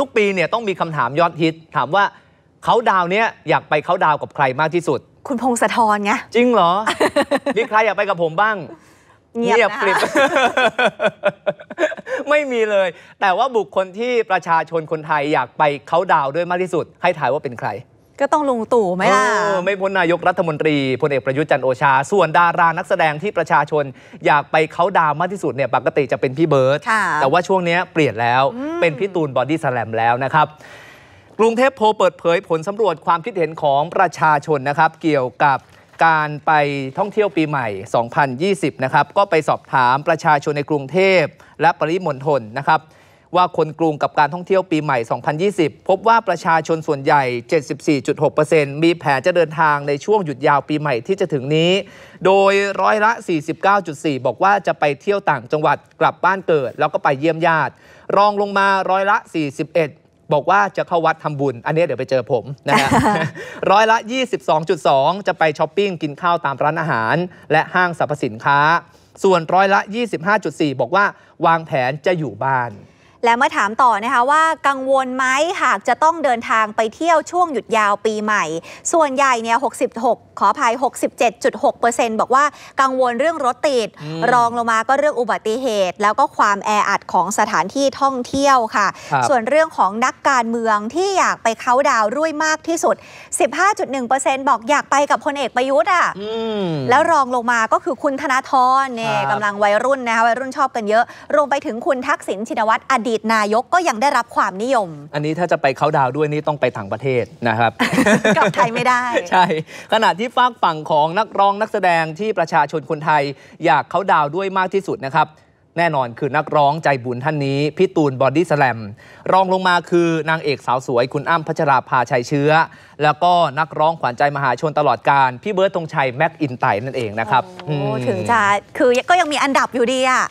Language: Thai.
ทุกปีเนี่ยต้องมีคำถามยอดฮิต ถามว่าเขาดาวเนี้ยอยากไปเขาดาวกับใครมากที่สุด คุณพงศธรไง จริงเหรอ มีใครอยากไปกับผมบ้าง เงียบปกริบไม่มีเลย แต่ว่าบุคคลที่ประชาชนคนไทยอยากไปเขาดาวด้วยมากที่สุด ให้ถ่ายว่าเป็นใครก็ต้องลุงตู่ไหมล่ะไม่พ้นนายกรัฐมนตรีพลเอกประยุทธ์จันโอชา ส่วนดารานักแสดงที่ประชาชนอยากไปเขาดาวมากที่สุดเนี่ยปกติจะเป็นพี่เบิร์ตแต่ว่าช่วงนี้เปลี่ยนแล้วเป็นพี่ตูนบอดี้สแลมแล้วนะครับ กรุงเทพโพเปิดเผยผลสำรวจความคิดเห็นของประชาชนนะครับ เกี่ยวกับการไปท่องเที่ยวปีใหม่ 2020 นะครับก็ไปสอบถามประชาชนในกรุงเทพและปริมณฑลนะครับว่าคนกรุงกับการท่องเที่ยวปีใหม่ 2020 พบว่าประชาชนส่วนใหญ่ 74.6%มีแผนจะเดินทางในช่วงหยุดยาวปีใหม่ที่จะถึงนี้ โดยร้อยละ 49.4 บอกว่าจะไปเที่ยวต่างจังหวัดกลับบ้านเกิดแล้วก็ไปเยี่ยมญาติ รองลงมาร้อยละ 41 บอกว่าจะเข้าวัดทำบุญ อันนี้เดี๋ยวไปเจอผมนะฮะ ร้อยละ 22.2 จะไปช้อปปิ้งกินข้าวตามร้านอาหารและห้างสรรพสินค้า ส่วนร้อยละ 25.4 บอกว่าวางแผนจะอยู่บ้านและเมื่อถามต่อนะคะว่ากังวลไหมหากจะต้องเดินทางไปเที่ยวช่วงหยุดยาวปีใหม่ ส่วนใหญ่เนี่ย66 ขออภัย67.6%บอกว่ากังวลเรื่องรถติด รองลงมาก็เรื่องอุบัติเหตุ แล้วก็ความแออัดของสถานที่ท่องเที่ยวค่ะ ส่วนเรื่องของนักการเมืองที่อยากไปเขาดาวรุ่ยมากที่สุด 15.1%บอกอยากไปกับพลเอกประยุทธ์อ่ะแล้วรองลงมาก็คือคุณธนาธรเนี่ยกำลังวัยรุ่นนะคะวัยรุ่นชอบกันเยอะรวมไปถึงคุณทักษิณชินวัตรอดีีตนายกก็ยังได้รับความนิยม อันนี้ถ้าจะไปเขาดาวด้วยนี่ต้องไปต่างประเทศนะครับ กับไทยไม่ได้ ใช่ ขณะที่ฝากฝั่งของนักร้องนักแสดงที่ประชาชนคนไทย อยากเขาดาวด้วยมากที่สุดนะครับ แน่นอนคือนักร้องใจบุญท่านนี้ พี่ตูนบอดี้สแลม รองลงมาคือนางเอกสาวสวย คุณอ้ำพัชราภาชัยเชื้อ แล้วก็นักร้องขวัญใจมหาชนตลอดการพี่เบิร์ดธงชัยแม็กอินไตนั่นเองนะครับ โอ้ถึงจะคือก็ยังมีอันดับอยู่ดีอ่ะ